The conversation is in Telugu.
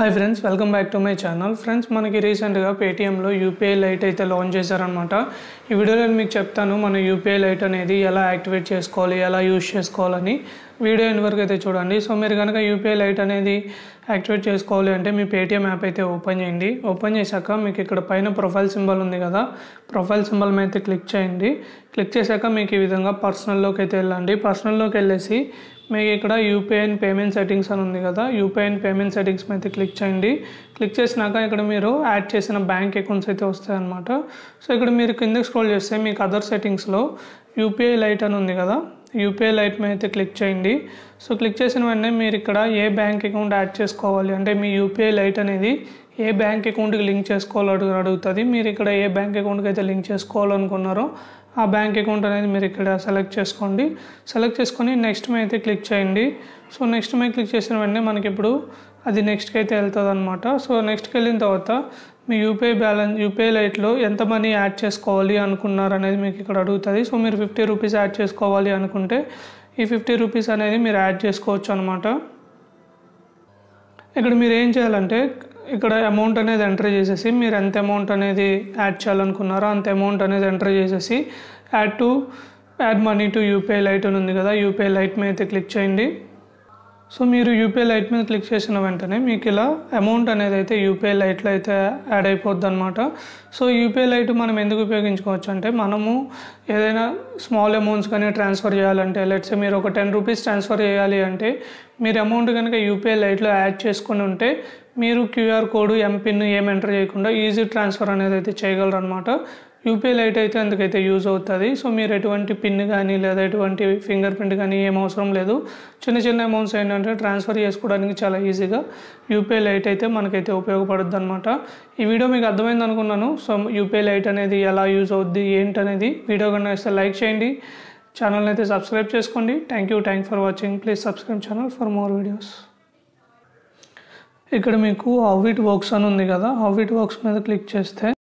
hi friends welcome back to my channel friends మనకి రీసెంట్గా పేటీఎంలో యూపీఐ లైట్ అయితే లాంచ్ చేశారనమాట ఈ వీడియోలో మీకు చెప్తాను మన యూపీఐ లైట్ అనేది ఎలా యాక్టివేట్ చేసుకోవాలి ఎలా యూజ్ చేసుకోవాలని వీడియో ఇన్ వరకు అయితే చూడండి సో మీరు కనుక యూపీఐ లైట్ అనేది యాక్టివేట్ చేసుకోవాలి అంటే మీ పేటిఎం యాప్ అయితే ఓపెన్ చేయండి ఓపెన్ చేశాక మీకు ఇక్కడ పైన ప్రొఫైల్ సింబల్ ఉంది కదా ప్రొఫైల్ సింబల్ మీద అయితే క్లిక్ చేయండి క్లిక్ చేశాక మీకు ఈ విధంగా పర్సనల్లోకి అయితే వెళ్ళండి పర్సనల్లోకి వెళ్ళేసి మీకు ఇక్కడ యూపీఐ అండ్ పేమెంట్ సెట్టింగ్స్ అని ఉంది కదా యూపీఐ అండ్ పేమెంట్ సెట్టింగ్స్ అయితే క్లిక్ చేయండి క్లిక్ చేసినాక ఇక్కడ మీరు యాడ్ చేసిన బ్యాంక్ అకౌంట్స్ అయితే వస్తాయన్నమాట సో ఇక్కడ మీరు కిందకి స్క్రోల్ చేస్తే మీకు అదర్ సెట్టింగ్స్లో యూపీఐ లైట్ అని ఉంది కదా యూపీఐ లైట్ మీద అయితే క్లిక్ చేయండి సో క్లిక్ చేసిన వెంటనే మీరు ఇక్కడ ఏ బ్యాంక్ అకౌంట్ యాడ్ చేసుకోవాలి అంటే మీ యూపీఐ లైట్ అనేది ఏ బ్యాంక్ అకౌంట్కి లింక్ చేసుకోవాలో అడుగుతుంది మీరు ఇక్కడ ఏ బ్యాంక్ అకౌంట్కి అయితే లింక్ చేసుకోవాలనుకున్నారో ఆ బ్యాంక్ అకౌంట్ అనేది మీరు ఇక్కడ సెలెక్ట్ చేసుకోండి సెలెక్ట్ చేసుకొని నెక్స్ట్ మీద అయితే క్లిక్ చేయండి సో నెక్స్ట్ మీద క్లిక్ చేసిన వెంటనే మనకి ఇప్పుడు అది నెక్స్ట్కి అయితే వెళ్తుంది అనమాట సో నెక్స్ట్కి వెళ్ళిన తర్వాత మీ యూపీఐ బ్యాలెన్స్ యూపీఐ లైట్లో ఎంత మనీ యాడ్ చేసుకోవాలి అనుకున్నారు అనేది మీకు ఇక్కడ అడుగుతుంది సో మీరు ఫిఫ్టీ రూపీస్ యాడ్ చేసుకోవాలి అనుకుంటే ఈ ఫిఫ్టీ రూపీస్ అనేది మీరు యాడ్ చేసుకోవచ్చు అనమాట ఇక్కడ మీరు ఏం చేయాలంటే ఇక్కడ అమౌంట్ అనేది ఎంటర్ చేసేసి మీరు ఎంత అమౌంట్ అనేది యాడ్ చేయాలనుకున్నారో అంత అమౌంట్ అనేది ఎంటర్ చేసేసి add to add money to UPI lite అని ఉంది కదా యూపీఐ లైట్ మీద క్లిక్ చేయండి సో మీరు యూపీఐ లైట్ మీద క్లిక్ చేసిన వెంటనే మీకు ఇలా అమౌంట్ అనేది అయితే యూపీఐ లైట్లో అయితే యాడ్ అయిపోద్ది అనమాట సో యూపీఐ లైట్ మనం ఎందుకు ఉపయోగించుకోవచ్చు అంటే మనము ఏదైనా స్మాల్ అమౌంట్స్ కానీ ట్రాన్స్ఫర్ చేయాలంటే లెట్స్ మీరు ఒక టెన్ రూపీస్ ట్రాన్స్ఫర్ చేయాలి అంటే మీరు అమౌంట్ కనుక యూపీఐ లైట్లో యాడ్ చేసుకుని ఉంటే మీరు క్యూఆర్ కోడ్ ఎంపిన్ ఏం ఎంటర్ చేయకుండా ఈజీ ట్రాన్స్ఫర్ అనేది అయితే చేయగలరు అనమాట యూపీఐ లైట్ అయితే అందుకైతే యూజ్ అవుతుంది సో మీరు ఎటువంటి పిన్ కానీ లేదా ఎటువంటి ఫింగర్ ప్రింట్ కానీ ఏం అవసరం లేదు చిన్న చిన్న అమౌంట్స్ ఏంటంటే ట్రాన్స్ఫర్ చేసుకోవడానికి చాలా ఈజీగా యూపీఐ లైట్ అయితే మనకైతే ఉపయోగపడుద్ది అనమాట ఈ వీడియో మీకు అర్థమైంది అనుకున్నాను సో యూపీఐ లైట్ అనేది ఎలా యూజ్ అవుద్ది అనేది వీడియో కన్నా ఇస్తే లైక్ చేయండి ఛానల్ని అయితే సబ్స్క్రైబ్ చేసుకోండి thank you thank for watching please subscribe channel for more videos ఇక్కడ మీకు హౌ ఇట్ వర్క్స్ అని ఉంది కదా హౌ ఇట్ వర్క్స్ మీద క్లిక్ చేస్తే